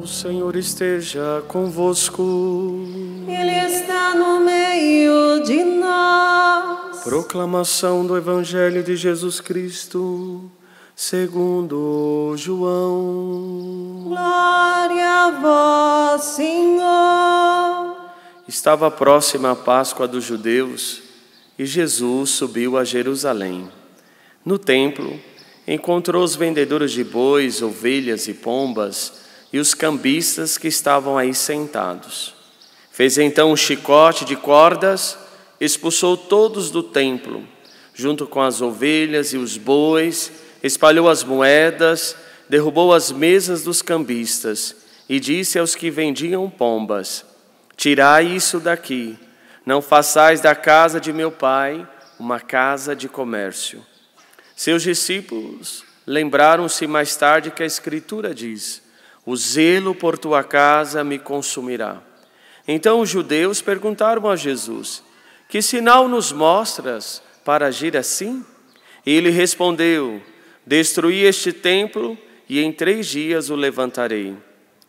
O Senhor esteja convosco. Ele está no meio de nós. Proclamação do Evangelho de Jesus Cristo, segundo João. Glória a vós, Senhor. Estava próxima a Páscoa dos judeus e Jesus subiu a Jerusalém. No templo, encontrou os vendedores de bois, ovelhas e pombas e os cambistas que estavam aí sentados. Fez então um chicote de cordas, expulsou todos do templo, junto com as ovelhas e os bois, espalhou as moedas, derrubou as mesas dos cambistas e disse aos que vendiam pombas: Tirai isso daqui, não façais da casa de meu pai uma casa de comércio. Seus discípulos lembraram-se mais tarde que a Escritura diz o zelo por tua casa me consumirá. Então os judeus perguntaram a Jesus: Que sinal nos mostras para agir assim? E ele respondeu: Destruí este templo e em três dias o levantarei.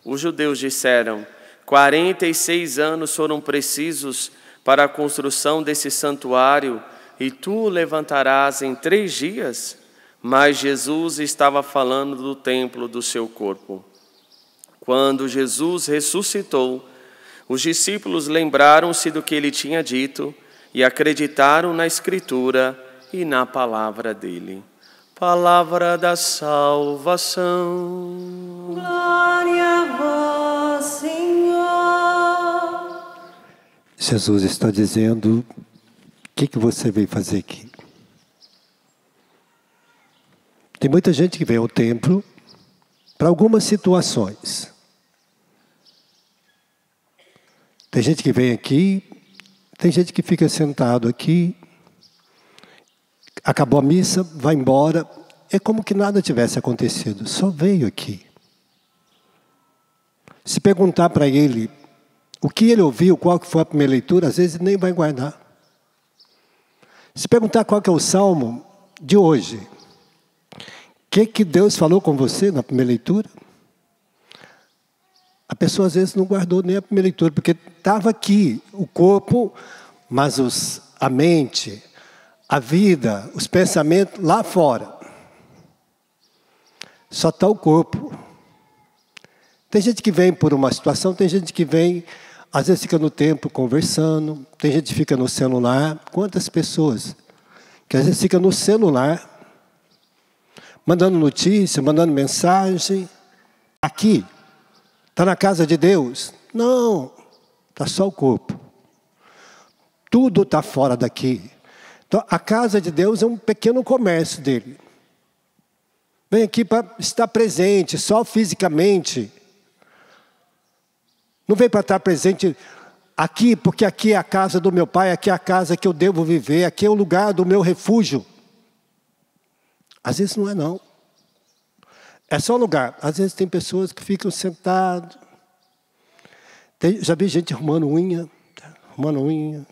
Os judeus disseram: 46 anos foram precisos para a construção desse santuário e tu o levantarás em três dias? Mas Jesus estava falando do templo do seu corpo. Quando Jesus ressuscitou, os discípulos lembraram-se do que ele tinha dito e acreditaram na Escritura e na palavra dele. Palavra da salvação. Glória a vós, Senhor. Jesus está dizendo: o que, que você veio fazer aqui? Tem muita gente que vem ao templo para algumas situações. Tem gente que vem aqui, tem gente que fica sentado aqui, acabou a missa, vai embora, é como que nada tivesse acontecido, só veio aqui. Se perguntar para ele o que ele ouviu, qual que foi a primeira leitura, às vezes nem vai guardar. Se perguntar qual que é o salmo de hoje, que, que Deus falou com você na primeira leitura? A pessoa às vezes não guardou nem a primeira leitura, porque estava aqui o corpo, mas os, a mente, a vida, os pensamentos lá fora. Só está o corpo. Tem gente que vem por uma situação, tem gente que vem, às vezes fica no tempo conversando, tem gente que fica no celular. Quantas pessoas que às vezes fica no celular mandando notícia, mandando mensagem. Aqui, está na casa de Deus? Não, está só o corpo. Tudo está fora daqui. Então, a casa de Deus é um pequeno comércio dele. Vem aqui para estar presente, só fisicamente. Não vem para estar presente aqui, porque aqui é a casa do meu pai, aqui é a casa que eu devo viver, aqui é o lugar do meu refúgio. Às vezes não é não. É só lugar. Às vezes tem pessoas que ficam sentadas. Tem, já vi gente arrumando unha, tá? arrumando unha,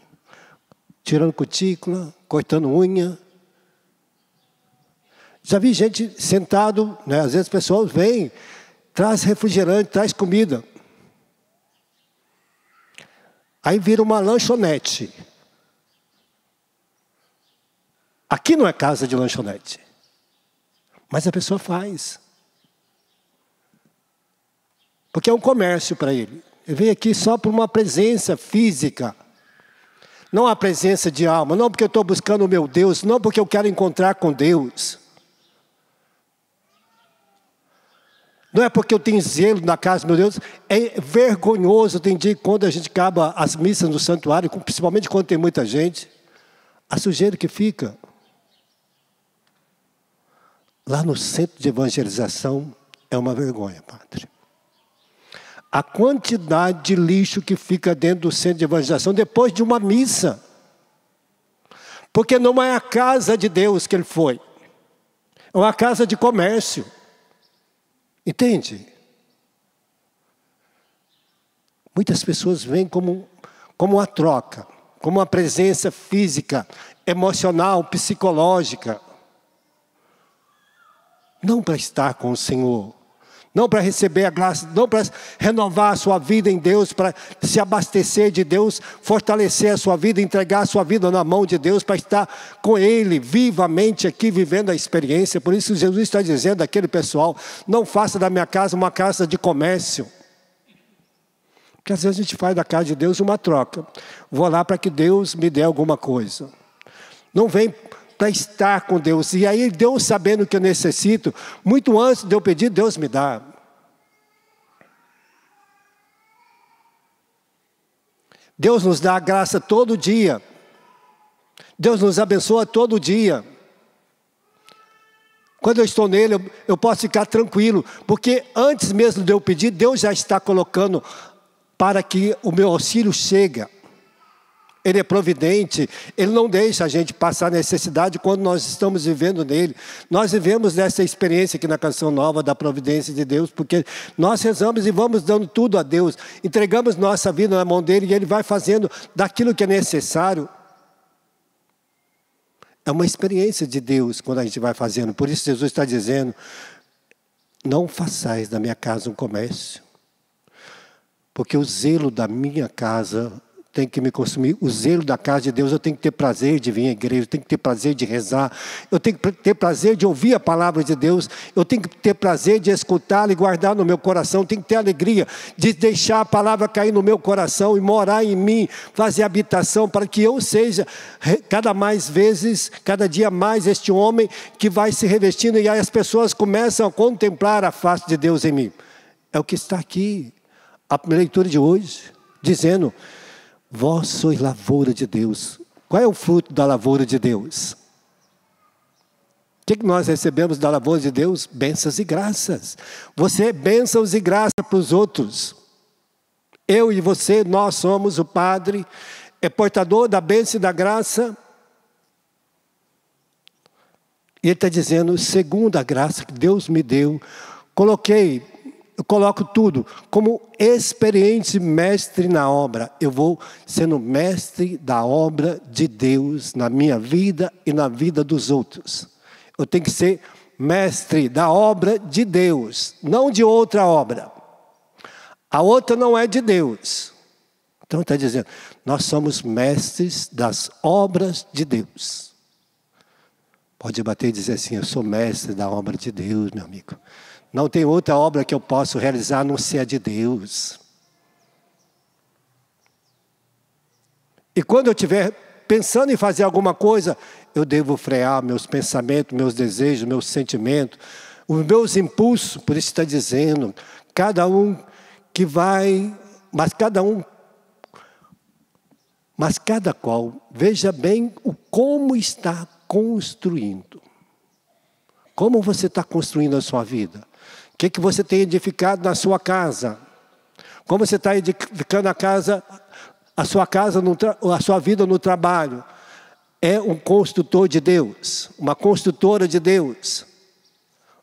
tirando cutícula, cortando unha. Já vi gente sentado, né? às vezes o pessoal vem, traz refrigerante, traz comida. Aí vira uma lanchonete. Aqui não é casa de lanchonete. Mas a pessoa faz. Porque é um comércio para ele. Ele veio aqui só por uma presença física. Não a presença de alma, não porque eu estou buscando o meu Deus, não porque eu quero encontrar com Deus. Não é porque eu tenho zelo na casa do meu Deus. É vergonhoso, tem dia quando a gente acaba as missas no santuário, principalmente quando tem muita gente, a sujeira que fica lá no centro de evangelização é uma vergonha, padre. A quantidade de lixo que fica dentro do centro de evangelização depois de uma missa. Porque não é a casa de Deus que ele foi, é uma casa de comércio. Entende? Muitas pessoas vêm como, como uma troca, como uma presença física, emocional, psicológica, não para estar com o Senhor, não para receber a graça, não para renovar a sua vida em Deus, para se abastecer de Deus, fortalecer a sua vida, entregar a sua vida na mão de Deus, para estar com Ele vivamente aqui, vivendo a experiência. Por isso, Jesus está dizendo àquele pessoal: não faça da minha casa uma casa de comércio. Porque às vezes a gente faz da casa de Deus uma troca. Vou lá para que Deus me dê alguma coisa. Não vem para estar com Deus. E aí, Deus sabendo que eu necessito, muito antes de eu pedir, Deus me dá. Deus nos dá a graça todo dia. Deus nos abençoa todo dia. Quando eu estou nele, eu, eu, posso ficar tranquilo, porque antes mesmo de eu pedir, Deus já está colocando para que o meu auxílio chegue. Ele é providente, Ele não deixa a gente passar necessidade quando nós estamos vivendo nele. Nós vivemos dessa experiência aqui na Canção Nova da providência de Deus, porque nós rezamos e vamos dando tudo a Deus, entregamos nossa vida na mão dele e Ele vai fazendo daquilo que é necessário. É uma experiência de Deus quando a gente vai fazendo. Por isso Jesus está dizendo: não façais da minha casa um comércio, porque o zelo da minha casa tem que me consumir. O zelo da casa de Deus, eu tenho que ter prazer de vir à igreja, eu tenho que ter prazer de rezar, eu tenho que ter prazer de ouvir a palavra de Deus, eu tenho que ter prazer de escutá-la e guardar no meu coração, eu tenho que ter alegria de deixar a palavra cair no meu coração e morar em mim, fazer habitação para que eu seja cada mais vezes, cada dia mais este homem que vai se revestindo e aí as pessoas começam a contemplar a face de Deus em mim. É o que está aqui, a leitura de hoje, dizendo Vós sois lavoura de Deus. Qual é o fruto da lavoura de Deus? O que, é nós recebemos da lavoura de Deus? Bênçãos e graças. Você é bênçãos e graça para os outros. Eu e você, nós somos o Padre, é portador da bênção e da graça. E ele está dizendo, segundo a graça que Deus me deu, coloquei eu coloco tudo como experiente mestre na obra. Eu vou sendo mestre da obra de Deus na minha vida e na vida dos outros. Eu tenho que ser mestre da obra de Deus, não de outra obra. A outra não é de Deus. Então está dizendo, nós somos mestres das obras de Deus. Pode bater e dizer assim: Eu sou mestre da obra de Deus, meu amigo. Não tem outra obra que eu possa realizar não ser a de Deus. E quando eu estiver pensando em fazer alguma coisa, eu devo frear meus pensamentos, meus desejos, meus sentimentos, os meus impulsos, por isso está dizendo, cada um que vai, mas cada um, mas cada qual, veja bem o como está construindo. Como você está construindo a sua vida? O que, que você tem edificado na sua casa? Como você está edificando a casa, a sua casa, a sua vida no trabalho? É um construtor de Deus, uma construtora de Deus.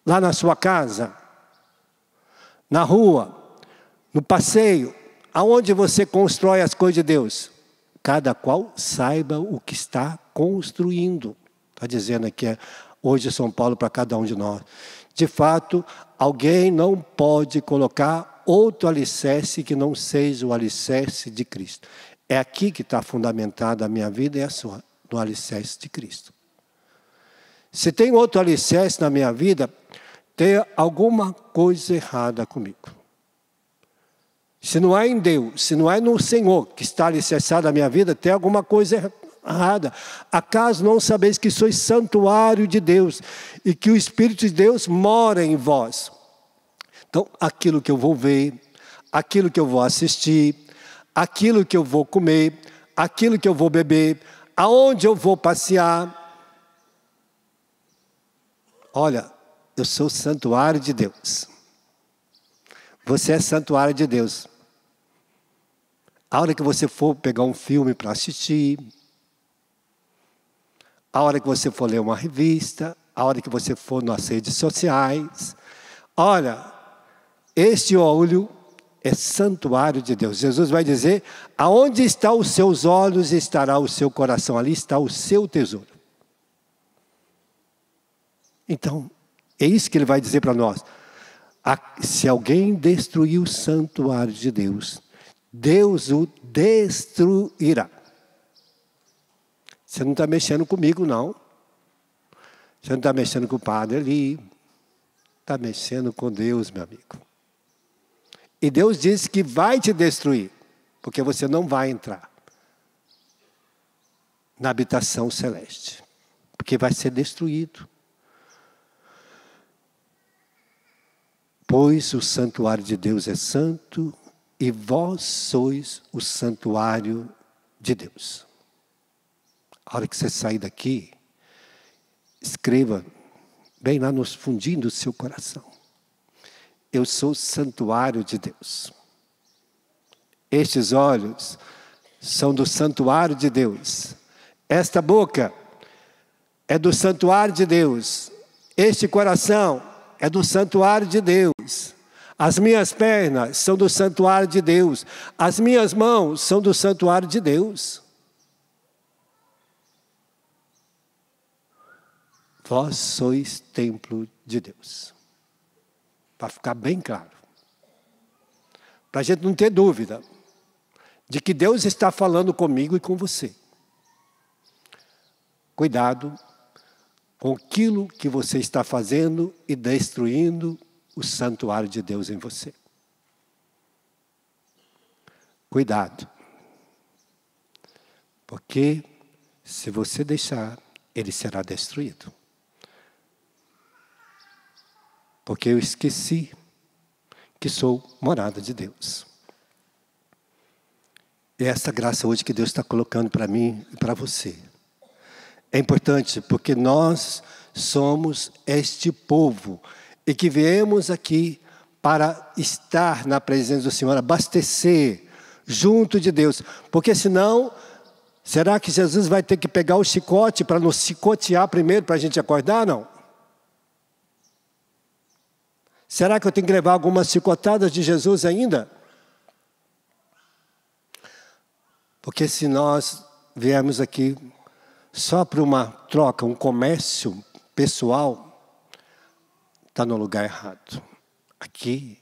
Lá na sua casa, na rua, no passeio, aonde você constrói as coisas de Deus? Cada qual saiba o que está construindo. Está dizendo aqui é, hoje São Paulo para cada um de nós. De fato, alguém não pode colocar outro alicerce que não seja o alicerce de Cristo. É aqui que está fundamentada a minha vida e é a sua, no alicerce de Cristo. Se tem outro alicerce na minha vida, tem alguma coisa errada comigo. Se não é em Deus, se não é no Senhor que está alicerçada a minha vida, tem alguma coisa errada. Acaso não sabeis que sois santuário de Deus e que o Espírito de Deus mora em vós? Então, aquilo que eu vou ver, aquilo que eu vou assistir, aquilo que eu vou comer, aquilo que eu vou beber, aonde eu vou passear. Olha, eu sou santuário de Deus. Você é santuário de Deus. A hora que você for pegar um filme para assistir, a hora que você for ler uma revista, a hora que você for nas redes sociais. Olha, este olho é santuário de Deus. Jesus vai dizer: aonde estão os seus olhos, estará o seu coração, ali está o seu tesouro. Então, é isso que ele vai dizer para nós. Se alguém destruir o santuário de Deus, Deus o destruirá. Você não está mexendo comigo, não. Você não está mexendo com o padre ali. Está mexendo com Deus, meu amigo. E Deus disse que vai te destruir, porque você não vai entrar na habitação celeste, porque vai ser destruído. Pois o santuário de Deus é santo e vós sois o santuário de Deus. A hora que você sair daqui, escreva bem lá nos fundinhos do seu coração. Eu sou o santuário de Deus. Estes olhos são do santuário de Deus. Esta boca é do santuário de Deus. Este coração é do santuário de Deus. As minhas pernas são do santuário de Deus. As minhas mãos são do santuário de Deus. Vós sois templo de Deus. Para ficar bem claro. Para a gente não ter dúvida de que Deus está falando comigo e com você. Cuidado com aquilo que você está fazendo e destruindo o santuário de Deus em você. Cuidado. Porque se você deixar, ele será destruído porque eu esqueci que sou morada de Deus. É essa graça hoje que Deus está colocando para mim e para você. É importante porque nós somos este povo e que viemos aqui para estar na presença do Senhor, abastecer junto de Deus, porque senão Será que Jesus vai ter que pegar o chicote para nos chicotear primeiro para a gente acordar? Não. Será que eu tenho que levar algumas chicotadas de Jesus ainda? Porque se nós viermos aqui só para uma troca, um comércio pessoal, está no lugar errado. Aqui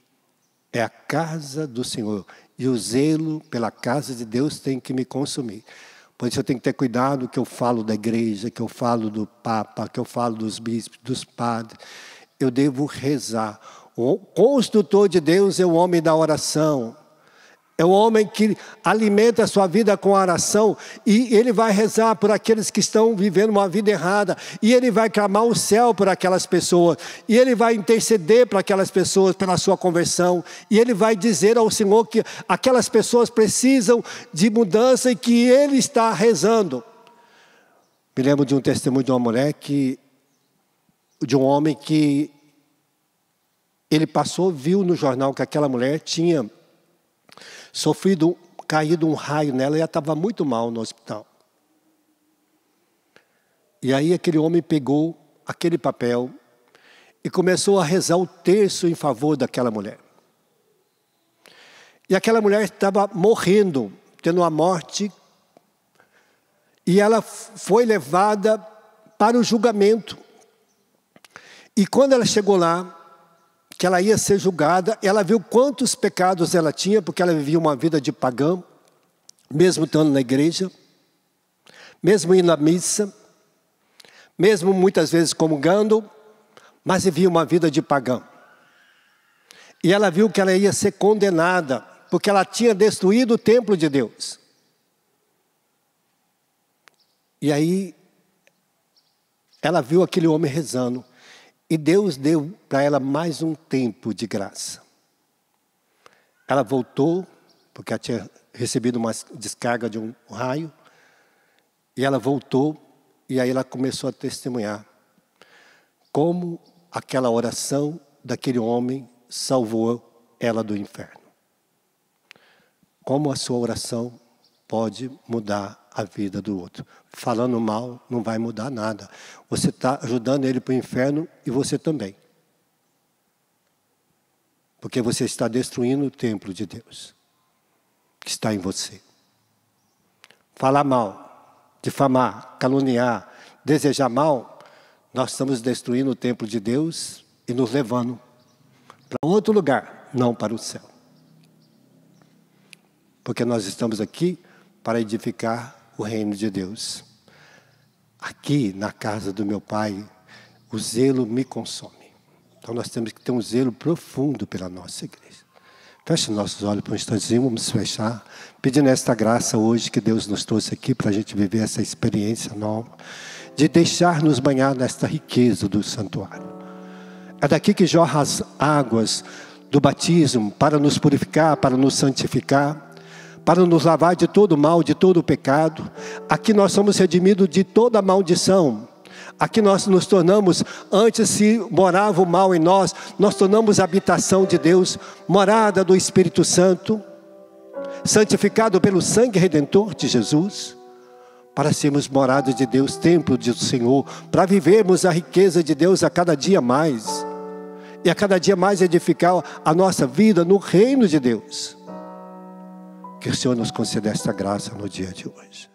é a casa do Senhor. E o zelo pela casa de Deus tem que me consumir. Por isso eu tenho que ter cuidado que eu falo da igreja, que eu falo do Papa, que eu falo dos bispos, dos padres. Eu devo rezar. O construtor de Deus é o homem da oração. É o homem que alimenta a sua vida com a oração e ele vai rezar por aqueles que estão vivendo uma vida errada, e ele vai clamar o céu por aquelas pessoas, e ele vai interceder para aquelas pessoas pela sua conversão, e ele vai dizer ao Senhor que aquelas pessoas precisam de mudança e que ele está rezando. Me lembro de um testemunho de uma mulher que de um homem que ele passou, viu no jornal que aquela mulher tinha sofrido, caído um raio nela e ela estava muito mal no hospital. E aí aquele homem pegou aquele papel e começou a rezar o terço em favor daquela mulher. E aquela mulher estava morrendo, tendo uma morte, e ela foi levada para o julgamento. E quando ela chegou lá, que ela ia ser julgada, ela viu quantos pecados ela tinha, porque ela vivia uma vida de pagã, mesmo estando na igreja, mesmo indo à missa, mesmo muitas vezes comungando, mas vivia uma vida de pagã. E ela viu que ela ia ser condenada, porque ela tinha destruído o templo de Deus. E aí, ela viu aquele homem rezando. E Deus deu para ela mais um tempo de graça. Ela voltou, porque ela tinha recebido uma descarga de um raio, e ela voltou, e aí ela começou a testemunhar como aquela oração daquele homem salvou ela do inferno. Como a sua oração pode mudar a vida do outro. Falando mal não vai mudar nada. Você está ajudando ele para o inferno e você também. Porque você está destruindo o templo de Deus que está em você. Falar mal, difamar, caluniar, desejar mal, nós estamos destruindo o templo de Deus e nos levando para outro lugar, não para o céu. Porque nós estamos aqui para edificar o reino de Deus. Aqui na casa do meu pai, o zelo me consome. Então nós temos que ter um zelo profundo pela nossa igreja. Feche nossos olhos por um instantezinho, vamos fechar, pedindo esta graça hoje que Deus nos trouxe aqui para a gente viver essa experiência nova, de deixar-nos banhar nesta riqueza do santuário. É daqui que jorram as águas do batismo para nos purificar, para nos santificar para nos lavar de todo mal, de todo pecado. Aqui nós somos redimidos de toda maldição. Aqui nós nos tornamos, antes se morava o mal em nós, nós tornamos habitação de Deus, morada do Espírito Santo, santificado pelo sangue redentor de Jesus, para sermos morada de Deus, templo do Senhor, para vivermos a riqueza de Deus a cada dia mais, e a cada dia mais edificar a nossa vida no reino de Deus. Que o Senhor nos conceda esta graça no dia de hoje.